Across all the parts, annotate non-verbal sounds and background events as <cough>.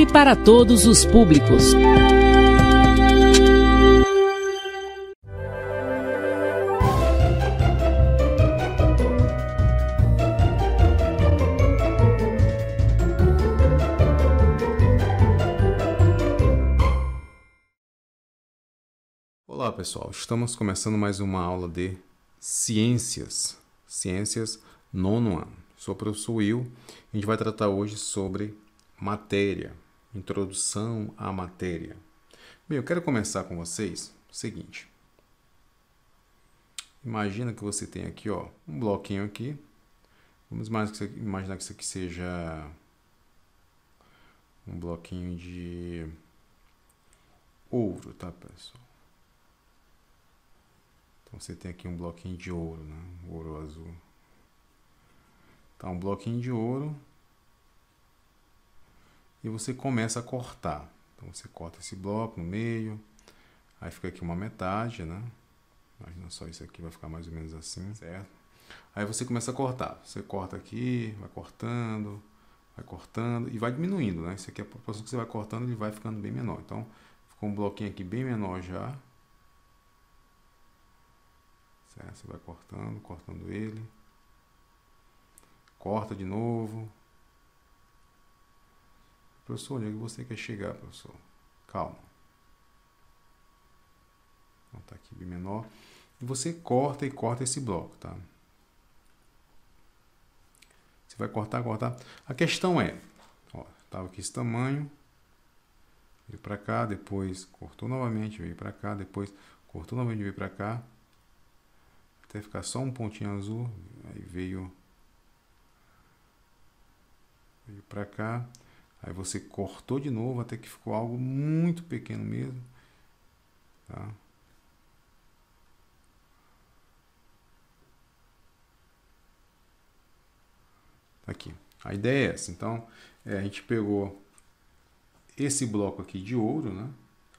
sempre para todos os públicos. Olá pessoal, estamos começando mais uma aula de Ciências, Ciências nono ano. Sou o professor Will, a gente vai tratar hoje sobre matéria, Introdução à matéria. Bem, eu quero começar com vocês o seguinte. Imagina que você tem aqui, ó, um bloquinho aqui. Vamos imaginar que isso aqui seja um bloquinho de ouro, tá, pessoal? Então você tem aqui um bloquinho de ouro, né? Ouro azul. Tá, um bloquinho de ouro e você começa a cortar. Então você corta esse bloco no meio, aí fica aqui uma metade, né? Imagina só isso aqui, vai ficar mais ou menos assim, certo? Aí você começa a cortar. Você corta aqui, vai cortando, vai cortando e vai diminuindo, né? Isso aqui é a proporção que você vai cortando, ele vai ficando bem menor. Então, ficou um bloquinho aqui bem menor já. Certo? Você vai cortando, cortando ele. Corta de novo, Professor, onde é que você quer chegar, professor? Calma. Vou então, botar tá aqui bem menor. E você corta e corta esse bloco, tá? Você vai cortar, cortar. A questão é, ó, tava aqui esse tamanho, veio para cá, depois cortou novamente, veio para cá, depois cortou novamente, veio para cá, até ficar só um pontinho azul, aí veio, veio para cá, Aí você cortou de novo até que ficou algo muito pequeno mesmo. Tá? tá? Aqui. A ideia é essa. Então, é, a gente pegou esse bloco aqui de ouro, né?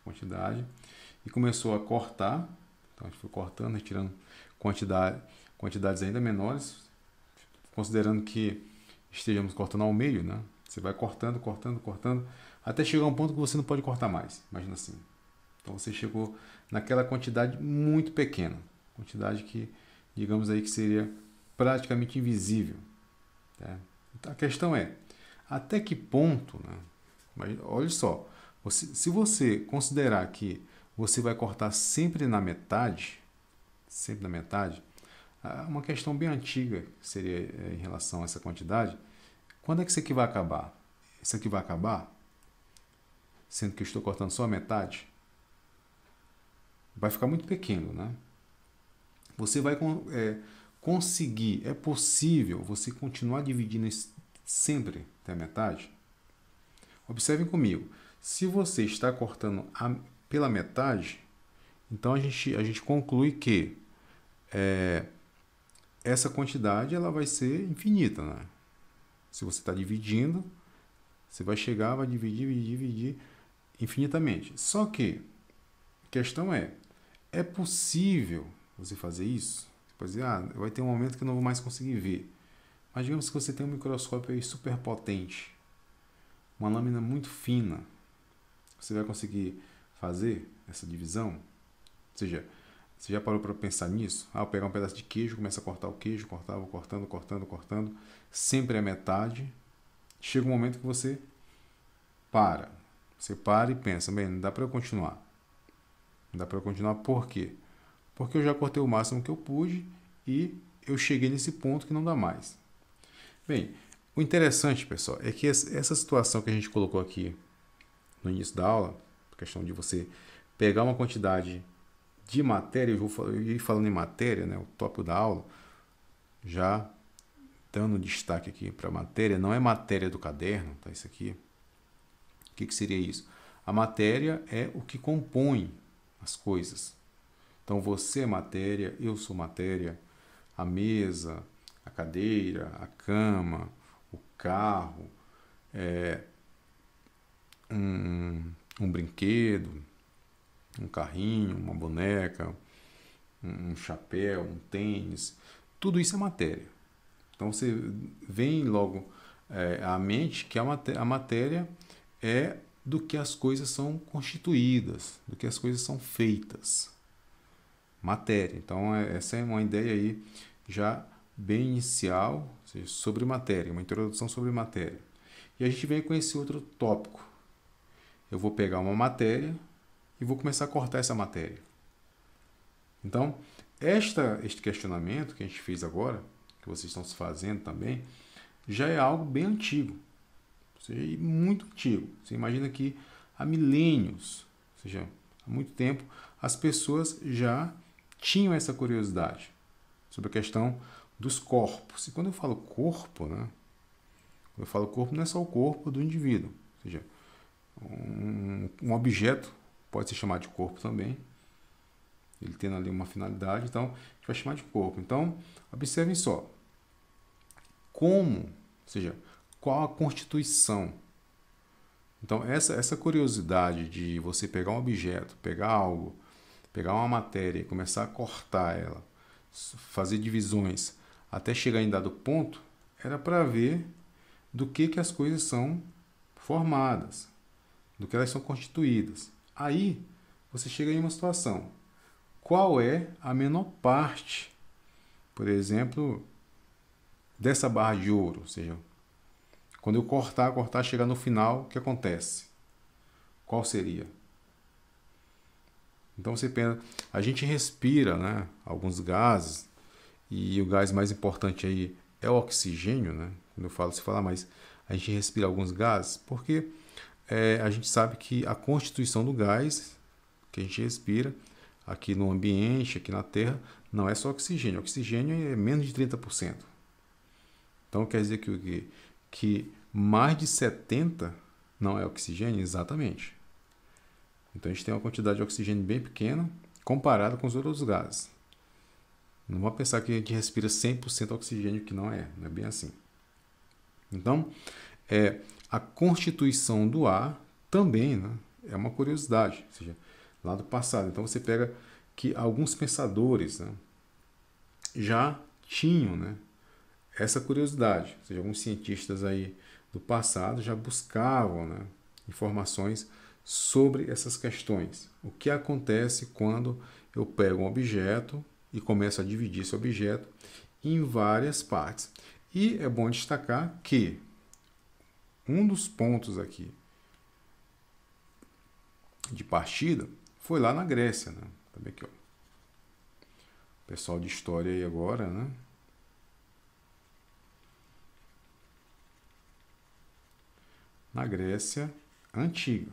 Quantidade. E começou a cortar. Então, a gente foi cortando, retirando quantidade, quantidades ainda menores. Considerando que estejamos cortando ao meio, né? Você vai cortando, cortando, cortando, até chegar a um ponto que você não pode cortar mais. Imagina assim. Então você chegou naquela quantidade muito pequena, quantidade que, digamos aí, que seria praticamente invisível. Né? Então, a questão é, até que ponto, né? Mas olha só, você, se você considerar que você vai cortar sempre na metade, sempre na metade, uma questão bem antiga seria eh, em relação a essa quantidade, quando é que isso aqui vai acabar? Isso aqui vai acabar? Sendo que eu estou cortando só a metade? Vai ficar muito pequeno, né? Você vai é, conseguir, é possível você continuar dividindo sempre até a metade? Observem comigo. Se você está cortando a, pela metade, então a gente, a gente conclui que é, essa quantidade ela vai ser infinita, né? Se você está dividindo, você vai chegar, vai dividir, dividir, dividir infinitamente. Só que a questão é: é possível você fazer isso? Você pode dizer, ah, vai ter um momento que eu não vou mais conseguir ver. Mas digamos que você tem um microscópio aí super potente, uma lâmina muito fina. Você vai conseguir fazer essa divisão? Ou seja, você já parou para pensar nisso? Ah, eu pegar um pedaço de queijo, começa a cortar o queijo, cortava, cortando, cortando, cortando, sempre a metade. Chega um momento que você para. Você para e pensa, bem, não dá para eu continuar. Não dá para eu continuar por quê? Porque eu já cortei o máximo que eu pude e eu cheguei nesse ponto que não dá mais. Bem, o interessante, pessoal, é que essa situação que a gente colocou aqui no início da aula, questão de você pegar uma quantidade de matéria, eu vou ia falando em matéria, né, o tópico da aula, já dando destaque aqui para a matéria, não é matéria do caderno, tá? Isso aqui. O que, que seria isso? A matéria é o que compõe as coisas. Então você é matéria, eu sou matéria, a mesa, a cadeira, a cama, o carro, é, um, um brinquedo, um carrinho, uma boneca, um chapéu, um tênis, tudo isso é matéria. Então você vem logo é, à mente que a, maté a matéria é do que as coisas são constituídas, do que as coisas são feitas. Matéria. Então é, essa é uma ideia aí já bem inicial seja, sobre matéria, uma introdução sobre matéria. E a gente vem com esse outro tópico. Eu vou pegar uma matéria e vou começar a cortar essa matéria. Então, esta, este questionamento que a gente fez agora, que vocês estão se fazendo também, já é algo bem antigo. Ou seja, muito antigo. Você imagina que há milênios, ou seja, há muito tempo, as pessoas já tinham essa curiosidade sobre a questão dos corpos. E quando eu falo corpo, né? Quando eu falo corpo, não é só o corpo do indivíduo, ou seja, um, um objeto pode ser chamado de corpo também. Ele tendo ali uma finalidade, então a gente vai chamar de corpo. Então, observem só. Como, ou seja, qual a constituição? Então, essa, essa curiosidade de você pegar um objeto, pegar algo, pegar uma matéria e começar a cortar ela, fazer divisões, até chegar em dado ponto, era para ver do que, que as coisas são formadas, do que elas são constituídas. Aí você chega em uma situação. Qual é a menor parte, por exemplo, dessa barra de ouro? Ou seja, quando eu cortar, cortar, chegar no final, o que acontece? Qual seria? Então você pensa, a gente respira né, alguns gases, e o gás mais importante aí é o oxigênio, né? Quando eu falo, se fala, ah, mas a gente respira alguns gases, porque é, a gente sabe que a constituição do gás que a gente respira aqui no ambiente, aqui na Terra, não é só oxigênio. O oxigênio é menos de 30%. Então quer dizer que o quê? Que mais de 70% não é oxigênio? Exatamente. Então a gente tem uma quantidade de oxigênio bem pequena comparada com os outros gases. Não vamos pensar que a gente respira 100% oxigênio, que não é, não é bem assim. Então, é, a constituição do ar também né, é uma curiosidade, ou seja, lá do passado. Então você pega que alguns pensadores né, já tinham né, essa curiosidade, ou seja, alguns cientistas aí do passado já buscavam né, informações sobre essas questões. O que acontece quando eu pego um objeto e começo a dividir esse objeto em várias partes? E é bom destacar que um dos pontos aqui de partida foi lá na Grécia, né? Tá bem aqui, ó. O pessoal de história aí agora, né? Na Grécia antiga.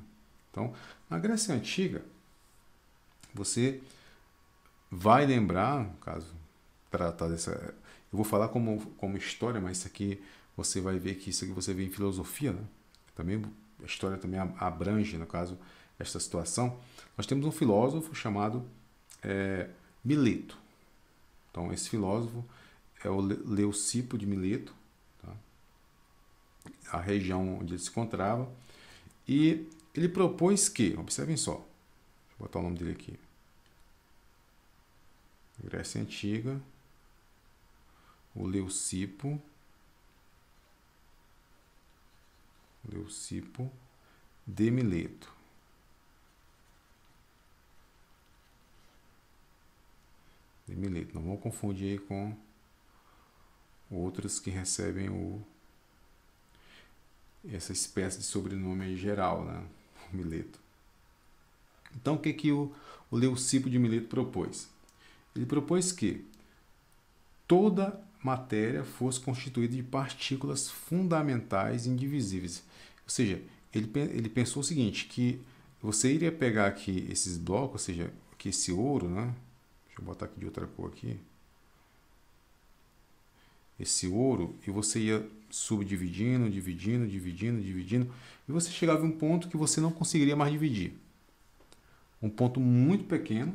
Então, na Grécia antiga, você vai lembrar, no caso tratar dessa, eu vou falar como como história, mas isso aqui você vai ver que isso que você vê em filosofia, né? Também a história também abrange, no caso, esta situação. Nós temos um filósofo chamado é, Mileto. Então, esse filósofo é o Leucipo de Mileto, tá? a região onde ele se encontrava, e ele propõe que, observem só, deixa eu botar o nome dele aqui, Grécia Antiga, o Leucipo Leucipo de Mileto. De Mileto. Não vamos confundir com outras que recebem o essa espécie de sobrenome geral, né? <laughs> Mileto. Então, o que, que o, o Leucipo de Mileto propôs? Ele propôs que toda matéria fosse constituída de partículas fundamentais indivisíveis. Ou seja, ele, ele pensou o seguinte, que você iria pegar aqui esses blocos, ou seja, que esse ouro, né? Deixa eu botar aqui de outra cor aqui. Esse ouro e você ia subdividindo, dividindo, dividindo, dividindo, e você chegava a um ponto que você não conseguiria mais dividir. Um ponto muito pequeno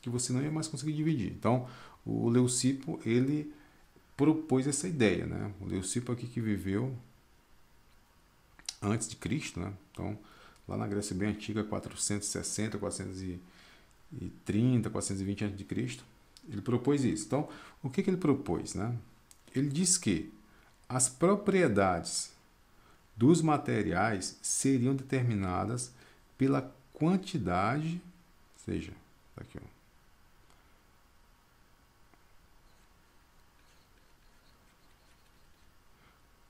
que você não ia mais conseguir dividir. Então, o leucipo, ele propôs essa ideia, né? O Leucipo aqui que viveu antes de Cristo, né? Então, lá na Grécia bem antiga, 460, 430, 420 antes de Cristo, ele propôs isso. Então, o que, que ele propôs, né? Ele diz que as propriedades dos materiais seriam determinadas pela quantidade, ou seja, tá aqui, ó,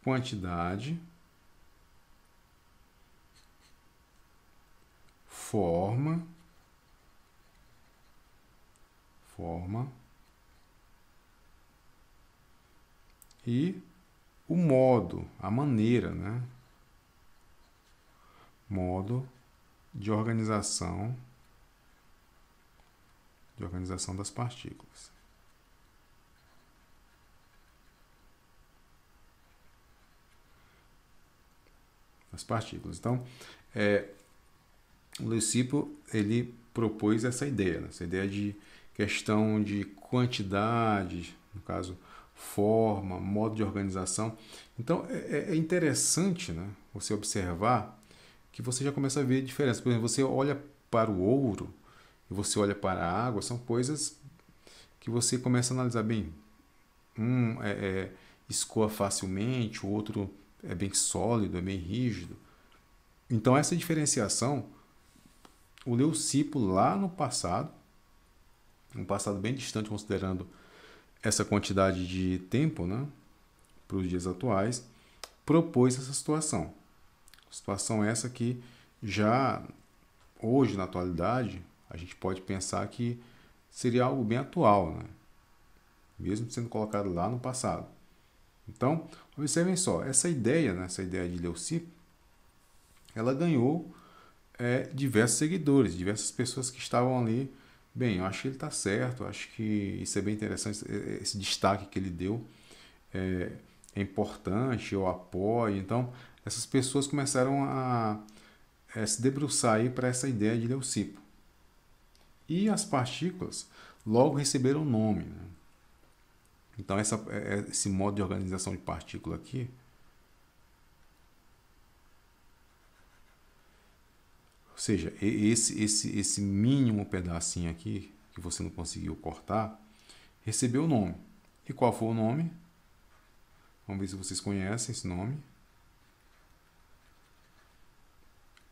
quantidade, forma, forma e o modo, a maneira, né? Modo de organização de organização das partículas. as partículas. Então, é, Leucipo ele propôs essa ideia, né? essa ideia de questão de quantidade, no caso forma, modo de organização. Então é, é, é interessante, né? Você observar que você já começa a ver a diferença. Por exemplo, você olha para o ouro e você olha para a água, são coisas que você começa a analisar bem. Um é, é, escoa facilmente, o outro é bem sólido, é bem rígido. Então, essa diferenciação, o leucipo lá no passado, um passado bem distante, considerando essa quantidade de tempo né, para os dias atuais, propôs essa situação. Situação essa que já hoje, na atualidade, a gente pode pensar que seria algo bem atual, né? mesmo sendo colocado lá no passado. Então, observem só, essa ideia, né, essa ideia de Leuci, ela ganhou é, diversos seguidores, diversas pessoas que estavam ali. Bem, eu acho que ele está certo, acho que isso é bem interessante, esse destaque que ele deu é, é importante, eu apoio. Então, essas pessoas começaram a, a é, se debruçar para essa ideia de Leucipo. E as partículas logo receberam nome. Né? Então, essa, é, é, esse modo de organização de partícula aqui. Ou seja, esse, esse, esse mínimo pedacinho aqui, que você não conseguiu cortar, recebeu o nome. E qual foi o nome? Vamos ver se vocês conhecem esse nome.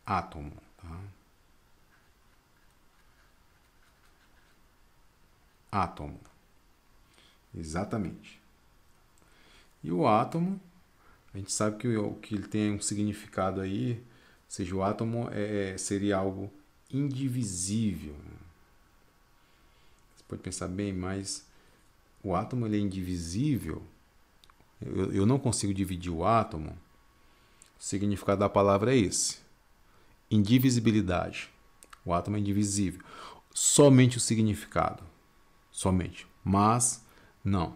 Átomo. Tá? Átomo. Exatamente. E o átomo, a gente sabe que, o, que ele tem um significado aí, ou seja, o átomo é, é, seria algo indivisível. Você pode pensar bem, mas o átomo ele é indivisível? Eu, eu não consigo dividir o átomo? O significado da palavra é esse: indivisibilidade. O átomo é indivisível. Somente o significado. Somente. Mas não.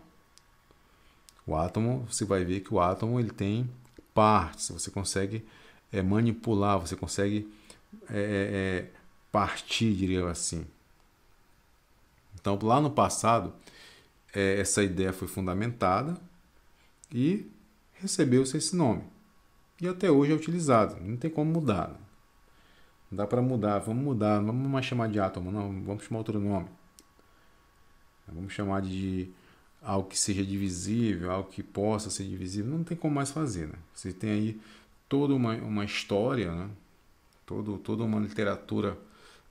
O átomo, você vai ver que o átomo ele tem partes, você consegue é, manipular, você consegue é, é, é partir, diria assim. Então, lá no passado, é, essa ideia foi fundamentada e recebeu-se esse nome. E até hoje é utilizado, não tem como mudar. Né? Não dá para mudar, vamos mudar, não vamos mais chamar de átomo, não, vamos chamar outro nome. Vamos chamar de algo que seja divisível, algo que possa ser divisível, não tem como mais fazer, né? Você tem aí toda uma, uma história, né? Todo, toda uma literatura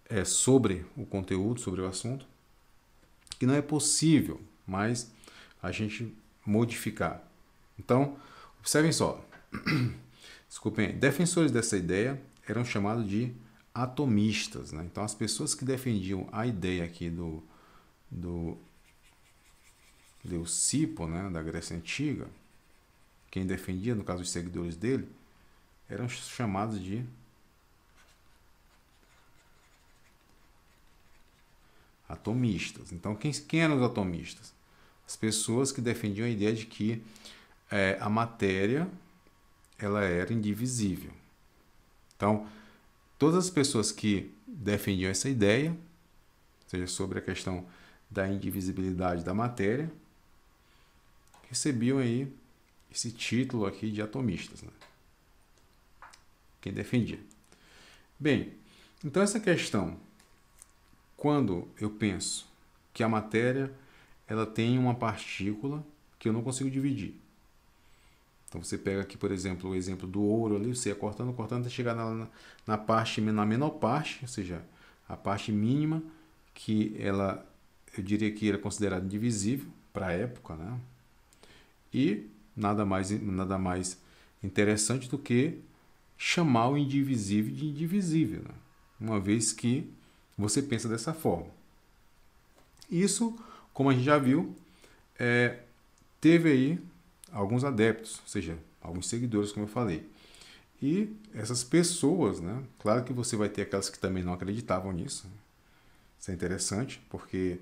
é, sobre o conteúdo, sobre o assunto, que não é possível mais a gente modificar. Então, observem só. <clears throat> Desculpem, defensores dessa ideia eram chamados de atomistas. Né? Então, as pessoas que defendiam a ideia aqui do, do Leucipo, né, da Grécia Antiga, quem defendia, no caso, os seguidores dele, eram chamados de atomistas. Então, quem, quem eram os atomistas? As pessoas que defendiam a ideia de que é, a matéria ela era indivisível. Então, todas as pessoas que defendiam essa ideia, ou seja, sobre a questão da indivisibilidade da matéria, recebiam aí esse título aqui de atomistas, né? Quem defendia. Bem, então essa questão, quando eu penso que a matéria ela tem uma partícula que eu não consigo dividir. Então você pega aqui, por exemplo, o exemplo do ouro ali, você ia cortando, cortando até chegar na, na parte, na menor parte, ou seja, a parte mínima que ela, eu diria que era considerada divisível para a época, né? E nada mais, nada mais interessante do que chamar o indivisível de indivisível, né? uma vez que você pensa dessa forma. Isso, como a gente já viu, é, teve aí alguns adeptos, ou seja, alguns seguidores, como eu falei. E essas pessoas, né? Claro que você vai ter aquelas que também não acreditavam nisso. Isso é interessante, porque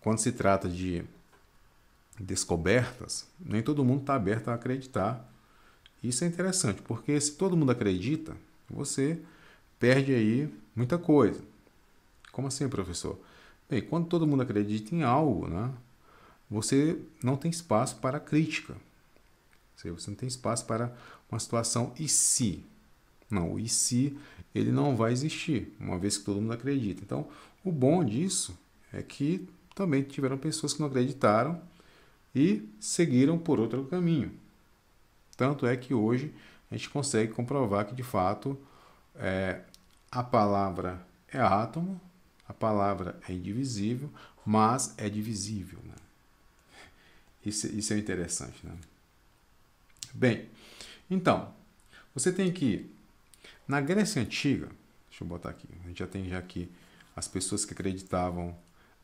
quando se trata de descobertas, nem todo mundo está aberto a acreditar. Isso é interessante, porque se todo mundo acredita, você perde aí muita coisa. Como assim, professor? Bem, quando todo mundo acredita em algo, né, você não tem espaço para crítica. Você não tem espaço para uma situação e se. Não, o e se ele não vai existir, uma vez que todo mundo acredita. Então, o bom disso é que também tiveram pessoas que não acreditaram e seguiram por outro caminho. Tanto é que hoje a gente consegue comprovar que, de fato, é, a palavra é átomo, a palavra é indivisível, mas é divisível. Né? Isso, isso é interessante. Né? Bem, então, você tem que, na Grécia Antiga, deixa eu botar aqui, a gente já tem já aqui as pessoas que acreditavam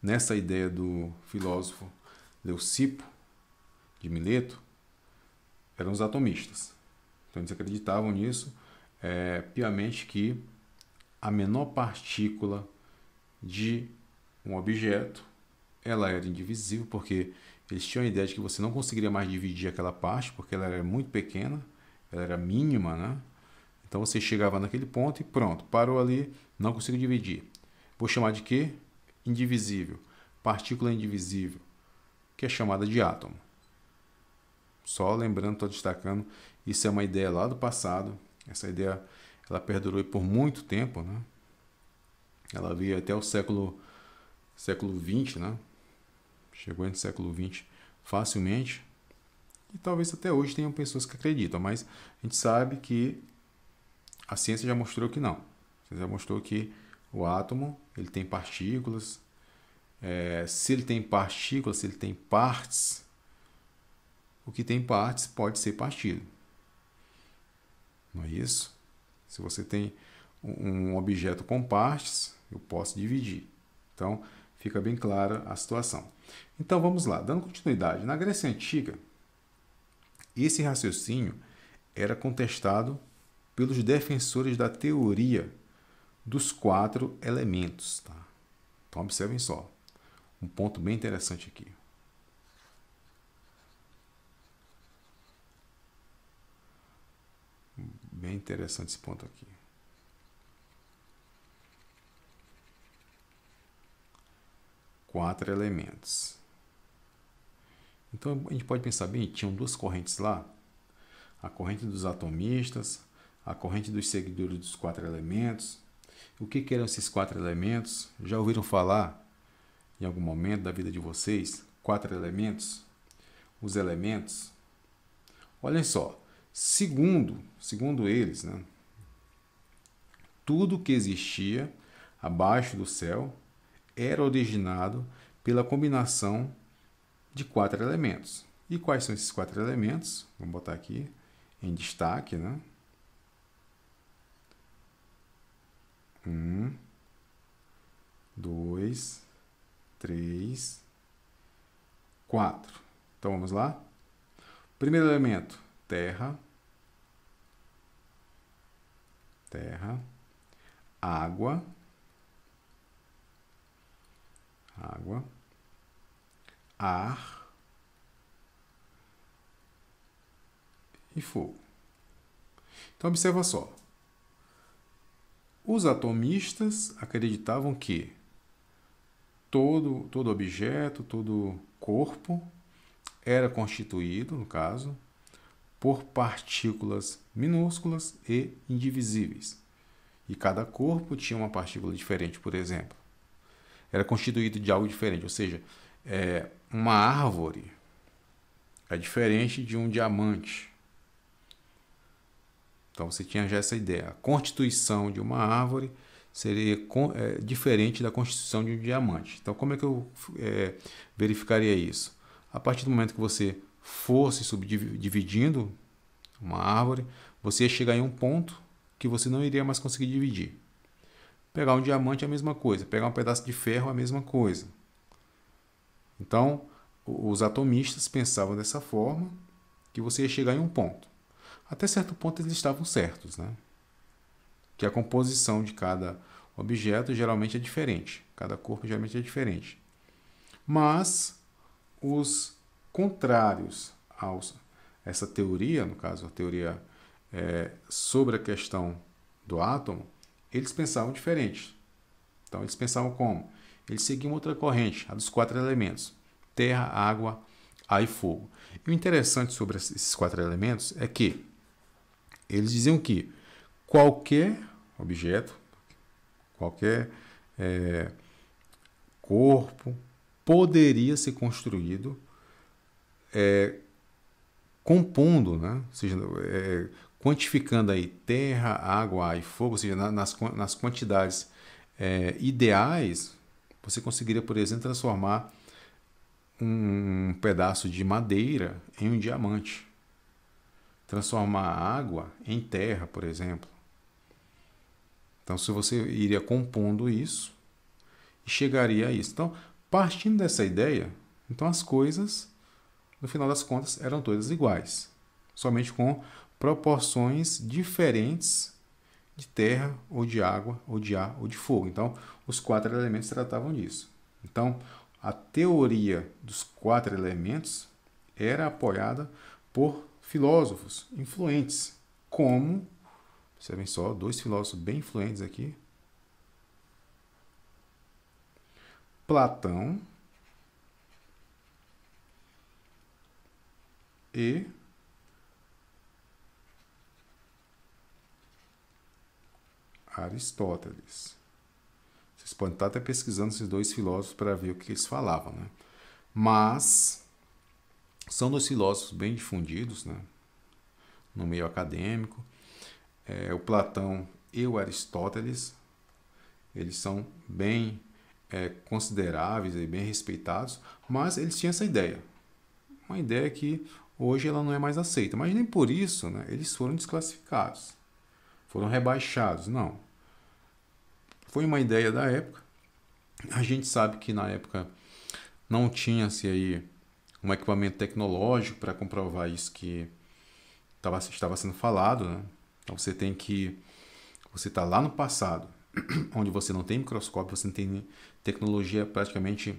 nessa ideia do filósofo Leucipo, de Mileto eram os atomistas. Então eles acreditavam nisso é, piamente que a menor partícula de um objeto ela era indivisível porque eles tinham a ideia de que você não conseguiria mais dividir aquela parte porque ela era muito pequena, ela era mínima, né? Então você chegava naquele ponto e pronto, parou ali, não consigo dividir. Vou chamar de quê? Indivisível. Partícula indivisível, que é chamada de átomo. Só lembrando, estou destacando, isso é uma ideia lá do passado. Essa ideia ela perdurou por muito tempo, né? Ela veio até o século século 20, né? Chegou entre século 20 facilmente. E talvez até hoje tenham pessoas que acreditam, mas a gente sabe que a ciência já mostrou que não. já mostrou que o átomo ele tem partículas. É, se ele tem partículas, se ele tem partes, o que tem partes pode ser partido. Não é isso? Se você tem um objeto com partes, eu posso dividir. Então, fica bem clara a situação. Então, vamos lá. Dando continuidade, na Grécia Antiga, esse raciocínio era contestado pelos defensores da teoria dos quatro elementos. Tá? Então, observem só. Um ponto bem interessante aqui. Bem interessante esse ponto aqui. Quatro elementos. Então a gente pode pensar bem, tinham duas correntes lá, a corrente dos atomistas, a corrente dos seguidores dos quatro elementos. O que, que eram esses quatro elementos? Já ouviram falar em algum momento da vida de vocês quatro elementos? Os elementos. Olhem só, Segundo, segundo eles, né, tudo que existia abaixo do céu era originado pela combinação de quatro elementos. E quais são esses quatro elementos? Vamos botar aqui em destaque, né? Um, dois, três, quatro. Então vamos lá? Primeiro elemento, terra, terra, água, água, ar e fogo. Então observa só. Os atomistas acreditavam que todo todo objeto, todo corpo era constituído, no caso, por partículas minúsculas e indivisíveis. E cada corpo tinha uma partícula diferente, por exemplo. Era constituído de algo diferente, ou seja, é, uma árvore é diferente de um diamante. Então você tinha já essa ideia. A constituição de uma árvore seria é, diferente da constituição de um diamante. Então, como é que eu é, verificaria isso? A partir do momento que você fosse subdividindo uma árvore, você ia chegar em um ponto que você não iria mais conseguir dividir. Pegar um diamante é a mesma coisa, pegar um pedaço de ferro é a mesma coisa. Então, os atomistas pensavam dessa forma que você ia chegar em um ponto. Até certo ponto eles estavam certos, né? Que a composição de cada objeto geralmente é diferente, cada corpo geralmente é diferente. Mas os contrários a essa teoria, no caso a teoria é, sobre a questão do átomo, eles pensavam diferente. Então eles pensavam como? Eles seguiam outra corrente, a dos quatro elementos: terra, água, ar e fogo. E o interessante sobre esses quatro elementos é que eles diziam que qualquer objeto, qualquer é, corpo poderia ser construído é, compondo, né? ou seja, é, quantificando aí terra, água, ar e fogo, ou seja, na, nas, nas quantidades é, ideais, você conseguiria, por exemplo, transformar um pedaço de madeira em um diamante, transformar água em terra, por exemplo. Então, se você iria compondo isso, chegaria a isso. Então, partindo dessa ideia, então as coisas no final das contas eram todas iguais, somente com proporções diferentes de terra ou de água ou de ar ou de fogo. Então, os quatro elementos tratavam disso. Então, a teoria dos quatro elementos era apoiada por filósofos influentes, como, percebem só, dois filósofos bem influentes aqui, Platão e Aristóteles. Vocês podem estar até pesquisando esses dois filósofos para ver o que eles falavam, né? Mas são dois filósofos bem difundidos, né? No meio acadêmico. É, o Platão e o Aristóteles, eles são bem é, consideráveis e bem respeitados, mas eles tinham essa ideia. Uma ideia que Hoje ela não é mais aceita, mas nem por isso né, eles foram desclassificados, foram rebaixados. Não. Foi uma ideia da época. A gente sabe que na época não tinha-se aí um equipamento tecnológico para comprovar isso que tava, estava sendo falado. Né? Então você tem que. Você está lá no passado, <clears throat> onde você não tem microscópio, você não tem tecnologia praticamente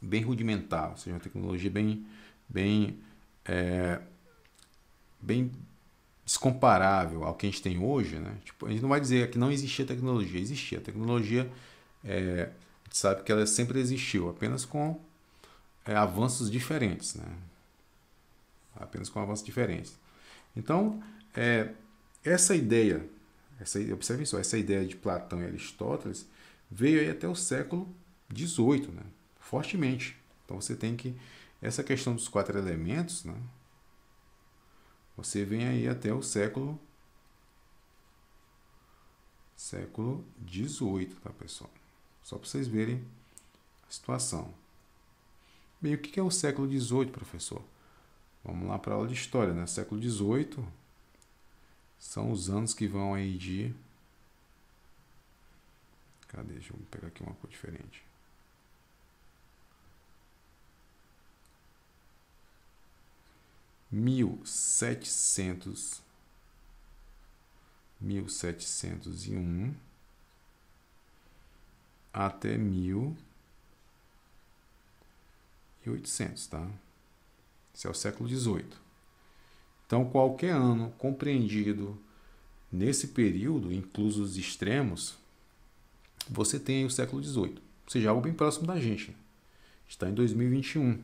bem rudimentar, ou seja, uma tecnologia bem, bem é, bem descomparável ao que a gente tem hoje, né? Tipo, a gente não vai dizer que não existia tecnologia, existia. A tecnologia, é, a gente sabe que ela sempre existiu, apenas com é, avanços diferentes, né? Apenas com avanços diferentes. Então, é, essa ideia, essa, observem só, essa ideia de Platão e Aristóteles veio até o século XVIII, né? Fortemente. Então você tem que essa questão dos quatro elementos, né? Você vem aí até o século século 18, tá, pessoal? Só para vocês verem a situação. Bem, o que é o século 18, professor? Vamos lá para a aula de história, né? Século 18 são os anos que vão aí de Cadê? Deixa eu pegar aqui uma cor diferente. 1700 1701 até 1800, tá? Esse é o século 18. Então, qualquer ano compreendido nesse período, incluso os extremos, você tem o século 18. Ou seja, algo bem próximo da gente. Está em 2021. Ou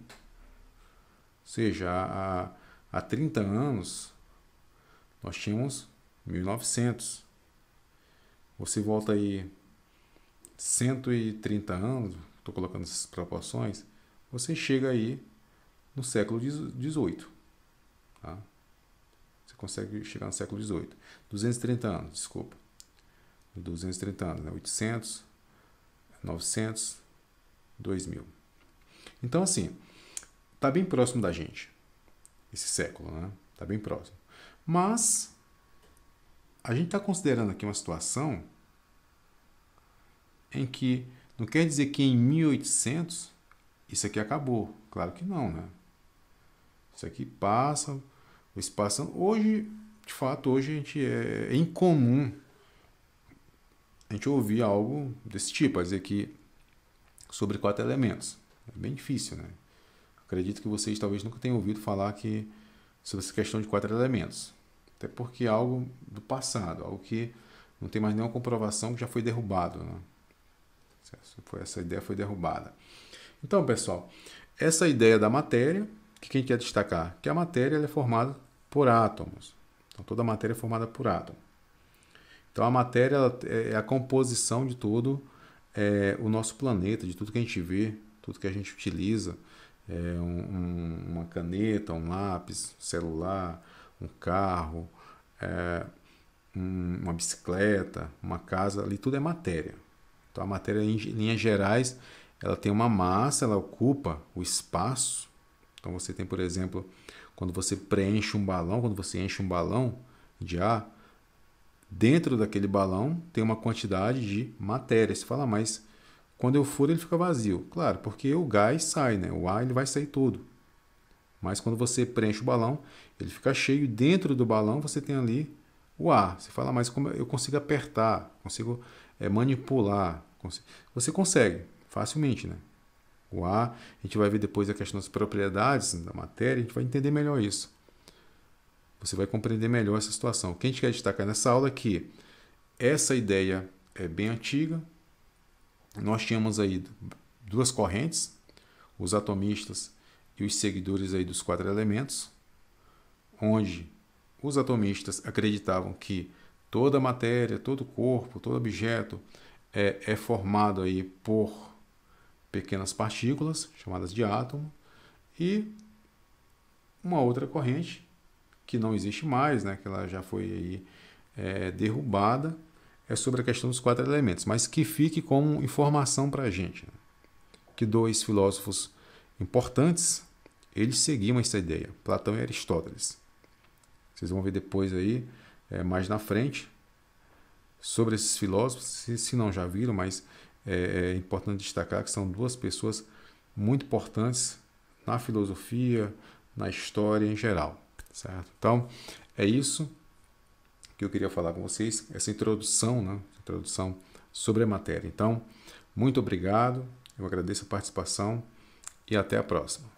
seja, a Há 30 anos, nós tínhamos 1900. Você volta aí 130 anos, estou colocando essas proporções, você chega aí no século XVIII. Tá? Você consegue chegar no século XVIII. 230 anos, desculpa. 230 anos, né? 800, 900, 2000. Então, assim, está bem próximo da gente esse século, né? Está bem próximo. Mas a gente está considerando aqui uma situação em que não quer dizer que em 1800 isso aqui acabou. Claro que não, né? Isso aqui passa, isso passa. Hoje, de fato, hoje a gente é, é incomum a gente ouvir algo desse tipo, a dizer que sobre quatro elementos. É bem difícil, né? Acredito que vocês talvez nunca tenham ouvido falar que, sobre essa questão de quatro elementos. Até porque é algo do passado, algo que não tem mais nenhuma comprovação que já foi derrubado. Né? Essa ideia foi derrubada. Então, pessoal, essa ideia da matéria, que quem quer destacar? Que a matéria é formada por átomos. Então, toda a matéria é formada por átomos. Então, a matéria é, é a composição de todo é, o nosso planeta, de tudo que a gente vê, tudo que a gente utiliza é, um, uma caneta, um lápis, um celular, um carro, é, um, uma bicicleta, uma casa, ali tudo é matéria. Então a matéria em linhas gerais ela tem uma massa, ela ocupa o espaço. Então você tem, por exemplo, quando você preenche um balão, quando você enche um balão de ar, dentro daquele balão tem uma quantidade de matéria. Você fala, ah, mas quando eu furo, ele fica vazio. Claro, porque o gás sai, né? O ar ele vai sair todo. Mas quando você preenche o balão, ele fica cheio. Dentro do balão você tem ali o ar. Você fala, ah, mas como eu consigo apertar, consigo é, manipular. Você consegue, facilmente, né? O ar, a gente vai ver depois a questão das propriedades da matéria, a gente vai entender melhor isso. Você vai compreender melhor essa situação. O que a gente quer destacar nessa aula é que essa ideia é bem antiga, nós tínhamos aí duas correntes, os atomistas e os seguidores aí dos quatro elementos, onde os atomistas acreditavam que toda matéria, todo corpo, todo objeto é, é formado aí por pequenas partículas chamadas de átomo e uma outra corrente que não existe mais, né, que ela já foi aí, é, derrubada, é sobre a questão dos quatro elementos, mas que fique como informação para a gente. Né? Que dois filósofos importantes, eles seguiam essa ideia, Platão e Aristóteles. Vocês vão ver depois aí, é, mais na frente, sobre esses filósofos, se, se não já viram, mas é, é importante destacar que são duas pessoas muito importantes na filosofia, na história em geral, certo? Então, é isso que eu queria falar com vocês, essa introdução, né? Introdução sobre a matéria. Então, muito obrigado, eu agradeço a participação e até a próxima.